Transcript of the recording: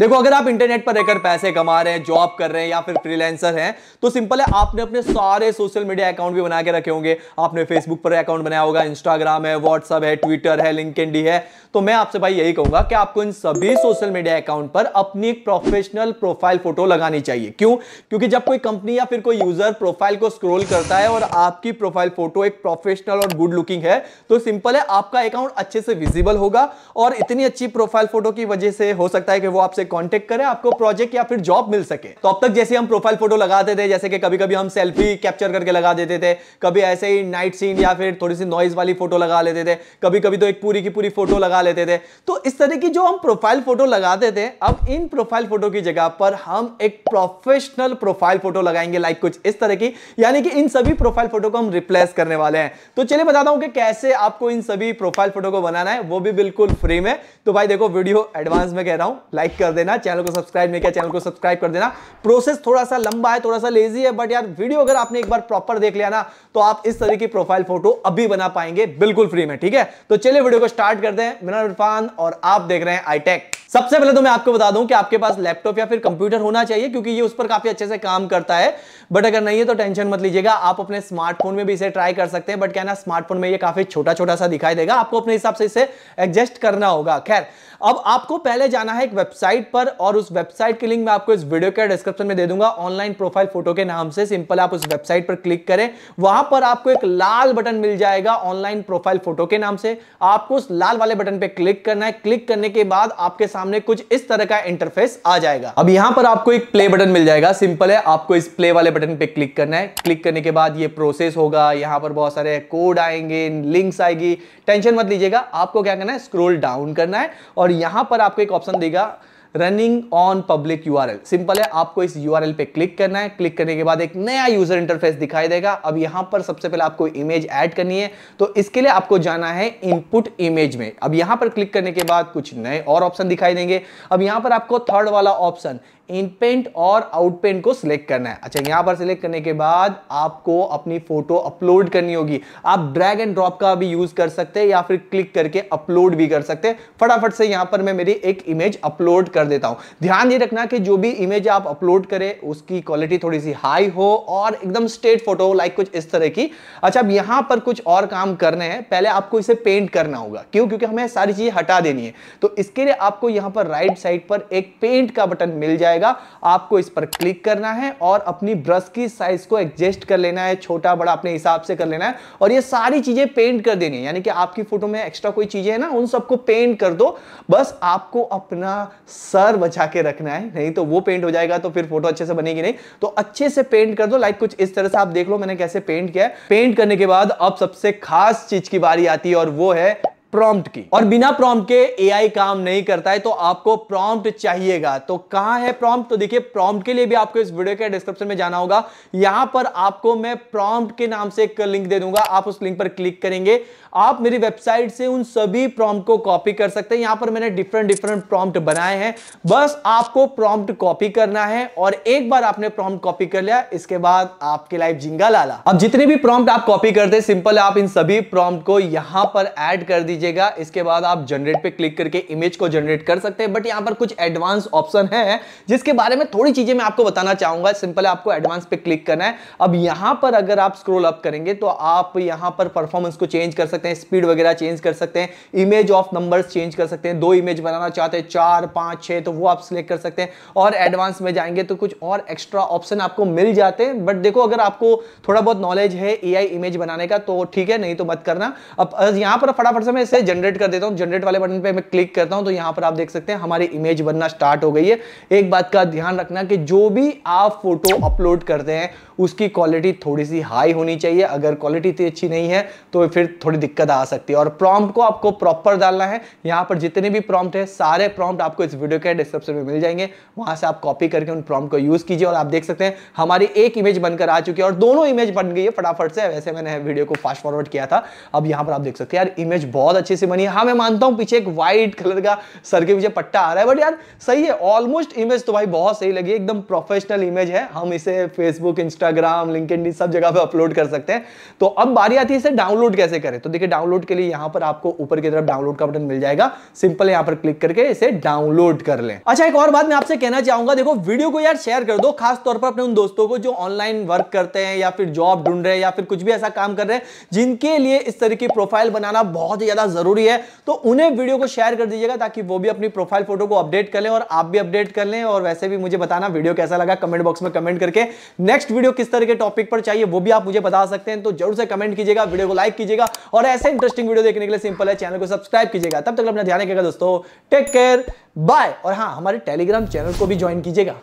देखो अगर आप इंटरनेट पर रहकर पैसे कमा रहे हैं जॉब कर रहे हैं या फिर फ्रीलांसर हैं तो सिंपल है आपने अपने सारे सोशल मीडिया अकाउंट भी बना के रखे होंगे आपने फेसबुक पर अकाउंट बनाया होगा इंस्टाग्राम है व्हाट्सअप है ट्विटर है लिंक है तो मैं आपसे भाई यही कहूंगा कि आपको इन सभी सोशल मीडिया अकाउंट पर अपनी एक प्रोफेशनल प्रोफाइल फोटो लगानी चाहिए क्यों क्योंकि जब कोई कंपनी या फिर कोई यूजर प्रोफाइल को स्क्रोल करता है और आपकी प्रोफाइल फोटो एक प्रोफेशनल और गुड लुकिंग है तो सिंपल है आपका अकाउंट अच्छे से विजिबल होगा और इतनी अच्छी प्रोफाइल फोटो की वजह से हो सकता है कि वो आपसे कॉन्टेक्ट करें आपको प्रोजेक्ट या फिर जॉब मिल सके तो अब तक जैसे हम प्रोफाइल फोटो लगाते थे जैसे कि कभी कभी हम सेल्फी कैप्चर करके लगा देते थे कभी ऐसे ही नाइट सीन या फिर थोड़ी सी नॉइज वाली फोटो लगा लेते थे कभी कभी तो एक पूरी की पूरी फोटो लगा लेते थे तो इस तरह की जो हम प्रोफाइल फोटो लगाते थे अब इन प्रोफाइल फोटो की जगह पर हम एक प्रोफेशनल प्रोफाइल फोटो लगाएंगे लाइक कुछ इस तरह की यानी कि इन सभी प्रोफाइल फोटो को हम रिप्लेस करने वाले हैं तो चलिए बताता हूं कि कैसे आपको इन सभी प्रोफाइल फोटो को बनाना है वो भी बिल्कुल फ्री में तो भाई देखो वीडियो एडवांस में कह रहा हूं लाइक कर देना चैनल को सब्सक्राइब नहीं किया चैनल को सब्सक्राइब कर देना प्रोसेस थोड़ा सा लंबा है थोड़ा सा लेजी है बट यार वीडियो अगर आपने एक बार प्रॉपर देख लिया ना तो आप इस तरह की प्रोफाइल फोटो अभी बना पाएंगे बिल्कुल फ्री में ठीक है तो चलिए वीडियो को स्टार्ट करते हैं मेरा इरफान और आप देख रहे हैं आईटेक सबसे पहले तो मैं आपको बता दूं कि आपके पास लैपटॉप या फिर कंप्यूटर होना चाहिए क्योंकि ये उस पर काफी अच्छे से काम करता है बट अगर नहीं है तो टेंशन मत लीजिएगा आप अपने स्मार्टफोन में भी इसे ट्राई कर सकते हैं बट क्या ना स्मार्टफोन में ये काफी छोटा छोटा सा दिखाई देगा आपको अपने हिसाब से इसे एडजस्ट करना होगा खैर अब आपको पहले जाना है एक वेबसाइट वेबसाइट पर और उस वेबसाइट की लिंक मैं आपको इस वीडियो के डिस्क्रिप्शन में दे दूंगा ऑनलाइन प्रोफाइल फोटो के नाम से सिंपल आप उस वेबसाइट पर क्लिक करें वहां पर आपको एक लाल बटन मिल जाएगा ऑनलाइन प्रोफाइल फोटो के नाम से आपको उस लाल वाले बटन पर क्लिक करना है क्लिक करने के बाद आपके सामने कुछ इस तरह का इंटरफेस आ जाएगा अब यहां पर आपको एक प्ले बटन मिल जाएगा सिंपल है आपको इस प्ले वाले बटन पे क्लिक करना है क्लिक करने के बाद ये प्रोसेस होगा यहां पर बहुत सारे कोड आएंगे लिंक्स आएगी टेंशन मत लीजिएगा आपको क्या करना है स्क्रोल डाउन करना है और यहां पर आपको एक ऑप्शन देगा रनिंग ऑन पब्लिक एल सिंपल है आपको इस एल पे क्लिक करना है क्लिक करने के बाद एक नया यूजर इंटरफेस दिखाई देगा अब यहां पर सबसे पहले आपको इमेज ऐड करनी है तो इसके लिए आपको जाना है इनपुट इमेज में अब यहां पर क्लिक करने के बाद कुछ नए और ऑप्शन दिखाई देंगे अब यहां पर आपको थर्ड वाला ऑप्शन इनपेंट और आउटपेंट को सिलेक्ट करना है अच्छा यहां पर सिलेक्ट करने के बाद आपको अपनी फोटो अपलोड करनी होगी आप ड्रैग एंड ड्रॉप का भी यूज कर सकते हैं या फिर क्लिक करके अपलोड भी कर सकते हैं फटाफट से यहां पर मैं मेरी एक इमेज अपलोड कर देता हूं ध्यान ये रखना कि जो भी इमेज आप अपलोड करें उसकी क्वालिटी थोड़ी सी हाई हो और एकदम स्ट्रेट फोटो लाइक कुछ इस तरह की अच्छा अब यहां पर कुछ और काम करने हैं पहले आपको इसे पेंट करना होगा क्यों क्योंकि हमें सारी चीजें हटा देनी है तो इसके लिए आपको यहां पर राइट साइड पर एक पेंट का बटन मिल जाए जाएगा आपको इस पर क्लिक करना है और अपनी ब्रश की साइज को एडजस्ट कर लेना है छोटा बड़ा अपने हिसाब से कर लेना है और ये सारी चीजें पेंट कर देनी है यानी कि आपकी फोटो में एक्स्ट्रा कोई चीजें है ना उन सबको पेंट कर दो बस आपको अपना सर बचा के रखना है नहीं तो वो पेंट हो जाएगा तो फिर फोटो अच्छे से बनेगी नहीं तो अच्छे से पेंट कर दो लाइक कुछ इस तरह से आप देख लो मैंने कैसे पेंट किया पेंट करने के बाद अब सबसे खास चीज की बारी आती है और वो है प्रॉम्प्ट की और बिना प्रॉम्प्ट के एआई काम नहीं करता है तो आपको प्रॉम्प्ट चाहिएगा तो कहां है प्रॉम्प्ट तो देखिए प्रॉम्प्ट के लिए भी आपको इस वीडियो के डिस्क्रिप्शन में जाना होगा यहां पर आपको मैं प्रॉम्प्ट के नाम से एक लिंक दे दूंगा आप उस लिंक पर क्लिक करेंगे आप मेरी वेबसाइट से उन सभी प्रॉम्प्ट को कॉपी कर सकते हैं यहां पर मैंने डिफरेंट डिफरेंट प्रॉम्प्ट बनाए हैं बस आपको प्रॉम्प्ट कॉपी करना है और एक बार आपने प्रॉम्प्ट कॉपी कर लिया इसके बाद आपकी लाइफ जिंगा लाला अब जितने भी प्रॉम्प्ट आप कॉपी करते हैं सिंपल आप इन सभी प्रॉम्प्ट को यहां पर एड कर दीजिए लीजिएगा इसके बाद आप जनरेट पे क्लिक करके इमेज को जनरेट कर सकते हैं बट यहाँ पर कुछ एडवांस ऑप्शन है जिसके बारे में थोड़ी चीजें मैं आपको बताना चाहूंगा सिंपल आपको एडवांस पे क्लिक करना है अब यहाँ पर अगर आप स्क्रोल अप करेंगे तो आप यहाँ पर परफॉर्मेंस को चेंज कर सकते हैं स्पीड वगैरह चेंज कर सकते हैं इमेज ऑफ नंबर चेंज कर सकते हैं दो इमेज बनाना चाहते हैं चार पांच छह तो वो आप सिलेक्ट कर सकते हैं और एडवांस में जाएंगे तो कुछ और एक्स्ट्रा ऑप्शन आपको मिल जाते हैं बट देखो अगर आपको थोड़ा बहुत नॉलेज है ए इमेज बनाने का तो ठीक है नहीं तो मत करना अब यहां पर फटाफट से मैं से जनरेट कर देता हूँ जनरेट वाले बटन पे मैं क्लिक करता हूँ तो यहाँ पर आप देख सकते हैं हमारी इमेज बनना स्टार्ट हो गई है एक बात का ध्यान रखना कि जो भी आप फोटो अपलोड करते हैं उसकी क्वालिटी थोड़ी सी हाई होनी चाहिए अगर क्वालिटी इतनी अच्छी नहीं है तो फिर थोड़ी दिक्कत आ सकती है और प्रॉम्प्ट को आपको प्रॉपर डालना है यहाँ पर जितने भी प्रॉम्प्ट है सारे प्रॉम्प्ट आपको इस वीडियो के डिस्क्रिप्शन में मिल जाएंगे वहाँ से आप कॉपी करके उन प्रॉम्प्ट को यूज़ कीजिए और आप देख सकते हैं हमारी एक इमेज बनकर आ चुकी है और दोनों इमेज बन गई है फटाफट से वैसे मैंने वीडियो को फास्ट फॉरवर्ड किया था अब यहाँ पर आप देख सकते हैं यार इमेज बहुत बहुत अच्छे से बनी है हाँ मैं मानता हूँ पीछे एक व्हाइट कलर का सर के पीछे पट्टा आ रहा है बट यार सही है ऑलमोस्ट इमेज तो भाई बहुत सही लगी एकदम प्रोफेशनल इमेज है हम इसे फेसबुक इंस्टाग्राम लिंक सब जगह पर अपलोड कर सकते हैं तो अब बारी आती है इसे डाउनलोड कैसे करें तो देखिए डाउनलोड के लिए यहाँ पर आपको ऊपर की तरफ डाउनलोड का बटन मिल जाएगा सिंपल यहाँ पर क्लिक करके इसे डाउनलोड कर लें अच्छा एक और बात मैं आपसे कहना चाहूंगा देखो वीडियो को यार शेयर कर दो खास तौर पर अपने उन दोस्तों को जो ऑनलाइन वर्क करते हैं या फिर जॉब ढूंढ रहे हैं या फिर कुछ भी ऐसा काम कर रहे हैं जिनके लिए इस तरह की प्रोफाइल बनाना बहुत ही ज्यादा ज्यादा जरूरी है तो उन्हें वीडियो को शेयर कर दीजिएगा ताकि वो भी अपनी प्रोफाइल फोटो को अपडेट कर लें और आप भी अपडेट कर लें और वैसे भी मुझे बताना वीडियो कैसा लगा कमेंट बॉक्स में कमेंट करके नेक्स्ट वीडियो किस तरह के टॉपिक पर चाहिए वो भी आप मुझे बता सकते हैं तो जरूर से कमेंट कीजिएगा वीडियो को लाइक कीजिएगा और ऐसे इंटरेस्टिंग वीडियो देखने के लिए सिंपल है चैनल को सब्सक्राइब कीजिएगा तब तक अपना ध्यान रखेगा दोस्तों टेक केयर बाय और हाँ हमारे टेलीग्राम चैनल को भी ज्वाइन कीजिएगा